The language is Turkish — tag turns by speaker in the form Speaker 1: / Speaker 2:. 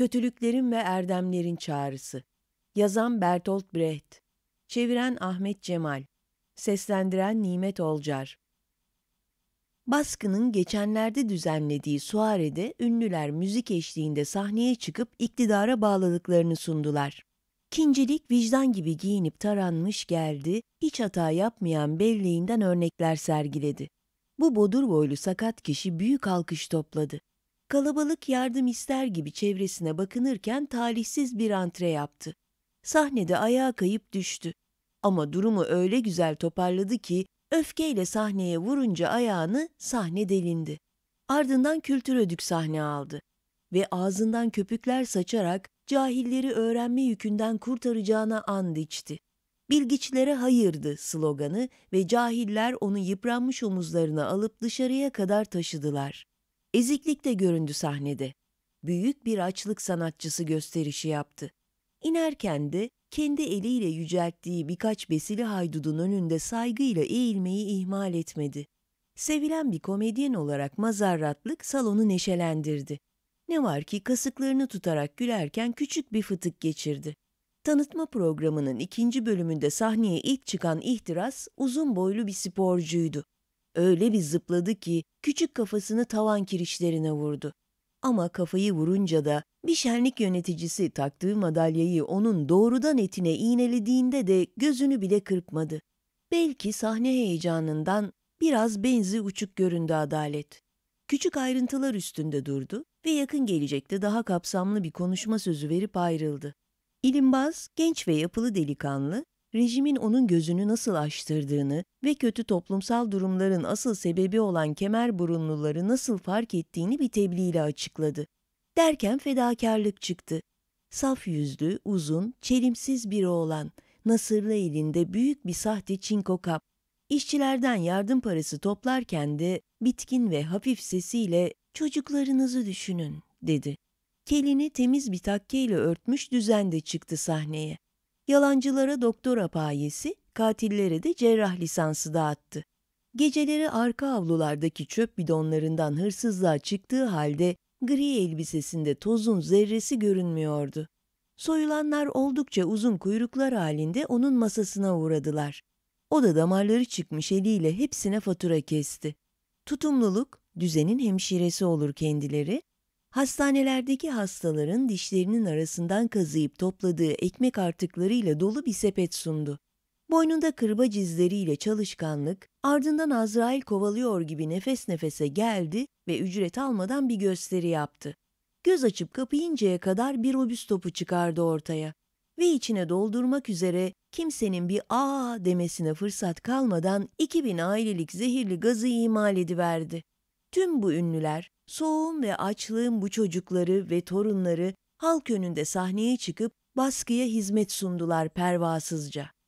Speaker 1: Kötülüklerin ve Erdemlerin Çağrısı Yazan Bertolt Brecht Çeviren Ahmet Cemal Seslendiren Nimet Olcar Baskının geçenlerde düzenlediği Suare'de ünlüler müzik eşliğinde sahneye çıkıp iktidara bağladıklarını sundular. Kincilik vicdan gibi giyinip taranmış geldi, hiç hata yapmayan belleğinden örnekler sergiledi. Bu bodur boylu sakat kişi büyük alkış topladı. Kalabalık yardım ister gibi çevresine bakınırken talihsiz bir antre yaptı. Sahnede ayağa kayıp düştü. Ama durumu öyle güzel toparladı ki öfkeyle sahneye vurunca ayağını sahne delindi. Ardından kültür ödük sahne aldı ve ağzından köpükler saçarak cahilleri öğrenme yükünden kurtaracağına and içti. Bilgiçlere hayırdı sloganı ve cahiller onu yıpranmış omuzlarına alıp dışarıya kadar taşıdılar. Eziklik de göründü sahnede. Büyük bir açlık sanatçısı gösterişi yaptı. İnerken de kendi eliyle yücelttiği birkaç besili haydudun önünde saygıyla eğilmeyi ihmal etmedi. Sevilen bir komedyen olarak mazarratlık salonu neşelendirdi. Ne var ki kasıklarını tutarak gülerken küçük bir fıtık geçirdi. Tanıtma programının ikinci bölümünde sahneye ilk çıkan ihtiras uzun boylu bir sporcuydu. Öyle bir zıpladı ki küçük kafasını tavan kirişlerine vurdu. Ama kafayı vurunca da bir şenlik yöneticisi taktığı madalyayı onun doğrudan etine iğnelediğinde de gözünü bile kırpmadı. Belki sahne heyecanından biraz benzi uçuk göründü adalet. Küçük ayrıntılar üstünde durdu ve yakın gelecekte daha kapsamlı bir konuşma sözü verip ayrıldı. İlimbaz, genç ve yapılı delikanlı, rejimin onun gözünü nasıl açtırdığını ve kötü toplumsal durumların asıl sebebi olan kemer burunluları nasıl fark ettiğini bir tebliğ ile açıkladı. Derken fedakarlık çıktı. Saf yüzlü, uzun, çelimsiz bir oğlan, nasırlı elinde büyük bir sahte çinko kap, İşçilerden yardım parası toplarken de bitkin ve hafif sesiyle çocuklarınızı düşünün dedi. Kelini temiz bir takke ile örtmüş düzende çıktı sahneye. Yalancılara doktora payesi, katillere de cerrah lisansı dağıttı. Geceleri arka avlulardaki çöp bidonlarından hırsızlığa çıktığı halde gri elbisesinde tozun zerresi görünmüyordu. Soyulanlar oldukça uzun kuyruklar halinde onun masasına uğradılar. O da damarları çıkmış eliyle hepsine fatura kesti. Tutumluluk, düzenin hemşiresi olur kendileri, Hastanelerdeki hastaların dişlerinin arasından kazıyıp topladığı ekmek artıklarıyla dolu bir sepet sundu. Boynunda kırbaç izleriyle çalışkanlık, ardından Azrail kovalıyor gibi nefes nefese geldi ve ücret almadan bir gösteri yaptı. Göz açıp kapayıncaya kadar bir obüs topu çıkardı ortaya ve içine doldurmak üzere kimsenin bir aa demesine fırsat kalmadan 2000 ailelik zehirli gazı imal ediverdi. Tüm bu ünlüler soğuğun ve açlığın bu çocukları ve torunları halk önünde sahneye çıkıp baskıya hizmet sundular pervasızca.